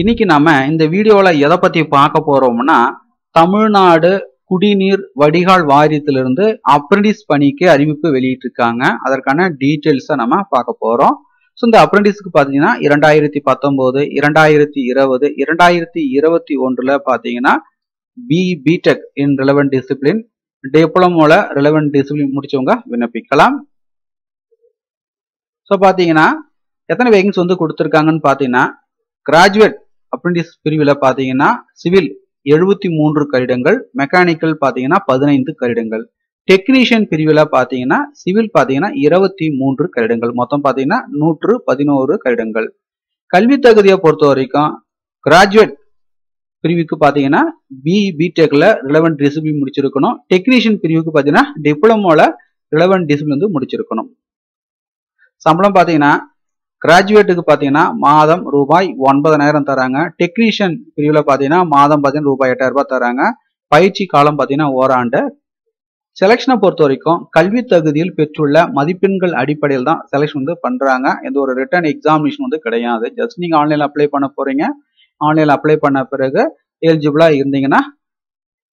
இன்னைக்கு நாம இந்த வீடியோவில் எதை பற்றி பார்க்க போகிறோம்னா தமிழ்நாடு குடிநீர் வடிகால் வாரியத்திலிருந்து அப்ரண்டிஸ் பணிக்கு அறிவிப்பு வெளியிட்டிருக்காங்க அதற்கான டீட்டெயில்ஸை நம்ம பார்க்க போகிறோம் ஸோ இந்த அப்ரண்டிஸ்க்கு பார்த்தீங்கன்னா இரண்டாயிரத்தி பத்தொம்போது இரண்டாயிரத்தி இருபது இரண்டாயிரத்தி இருபத்தி ஒன்றில் பார்த்தீங்கன்னா B B Tech in relevant discipline டிப்ளமோவில் ரிலவெண்ட் டிசிப்ளின் முடித்தவங்க விண்ணப்பிக்கலாம் ஸோ பார்த்தீங்கன்னா எத்தனை வேகன்ஸ் வந்து கொடுத்துருக்காங்கன்னு பார்த்தீங்கன்னா கிராஜுவேட் அப்ரெண்டிஸ் பிரிவில் பார்த்தீங்கன்னா சிவில் எழுபத்தி மூன்று கரிடங்கள் மெக்கானிக்கல் பார்த்தீங்கன்னா பதினைந்து கரிடங்கள் டெக்னீஷியன் பிரிவில் பார்த்தீங்கன்னா சிவில் பார்த்தீங்கன்னா இருபத்தி மூன்று கரிடங்கள் மொத்தம் பார்த்தீங்கன்னா நூற்று பதினோரு கரிடங்கள் கல்வி தகுதியை பொறுத்த வரைக்கும் கிராஜுவேட் பிரிவுக்கு பார்த்தீங்கன்னா பி பிடெக்ல ரிலவெண்ட் டிசிப்ளின் முடிச்சிருக்கணும் டெக்னீஷியன் பிரிவுக்கு பார்த்தீங்கன்னா டிப்ளமோல ரிலவெண்ட் டிசிப்ளின் வந்து முடிச்சிருக்கணும் சம்பளம் பார்த்தீங்கன்னா கிராஜுவேட்டுக்கு பார்த்தீங்கன்னா மாதம் ரூபாய் ஒன்பதாயிரம் தராங்க டெக்னீஷியன் பிரிவில் பார்த்தீங்கன்னா மாதம் பார்த்தீங்கன்னா ரூபாய் எட்டாயிரம் ரூபாய் தராங்க பயிற்சி காலம் பார்த்தீங்கன்னா ஓராண்டு செலெக்ஷனை பொறுத்த வரைக்கும் கல்வி தகுதியில் பெற்றுள்ள மதிப்பெண்கள் அடிப்படையில் தான் செலெக்ஷன் வந்து பண்ணுறாங்க எந்த ஒரு ரிட்டர்ன் எக்ஸாமினேஷன் வந்து கிடையாது ஜஸ்ட் நீங்கள் ஆன்லைனில் அப்ளை பண்ண போகிறீங்க ஆன்லைனில் அப்ளை பண்ண பிறகு எலிஜிபிளாக இருந்தீங்கன்னா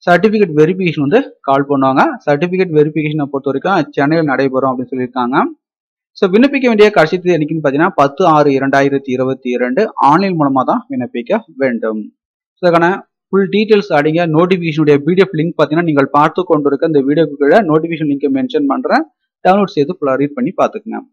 சர்டிஃபிகேட் வெரிஃபிகேஷன் வந்து கால் பண்ணுவாங்க சர்டிஃபிகேட் வெரிஃபிகேஷனை பொறுத்த வரைக்கும் சென்னையில் நடைபெறும் அப்படின்னு சொல்லியிருக்காங்க ஸோ விண்ணப்பிக்க வேண்டிய கடைசி தேதி என்னைக்குன்னு பார்த்தீங்கன்னா பத்து ஆறு இரண்டாயிரத்தி இருபத்தி இரண்டு ஆன்லைன் மூலமாக தான் விண்ணப்பிக்க வேண்டும் ஸோ அதுக்கான ஃபுல் டீட்டெயில்ஸ் அடிங்க நோட்டிஃபிகேஷனுடைய பிடிஎஃப் லிங்க் பார்த்தீங்கன்னா நீங்கள் பார்த்து கொண்டிருக்க இந்த வீடியோக்கு கீழே நோட்டிஃபிகேஷன் லிங்க் மென்ஷன் பண்ணுறேன் டவுன்லோட் செய்து ஃபுல்லாக ரீட் பண்ணி பார்த்துக்கங்க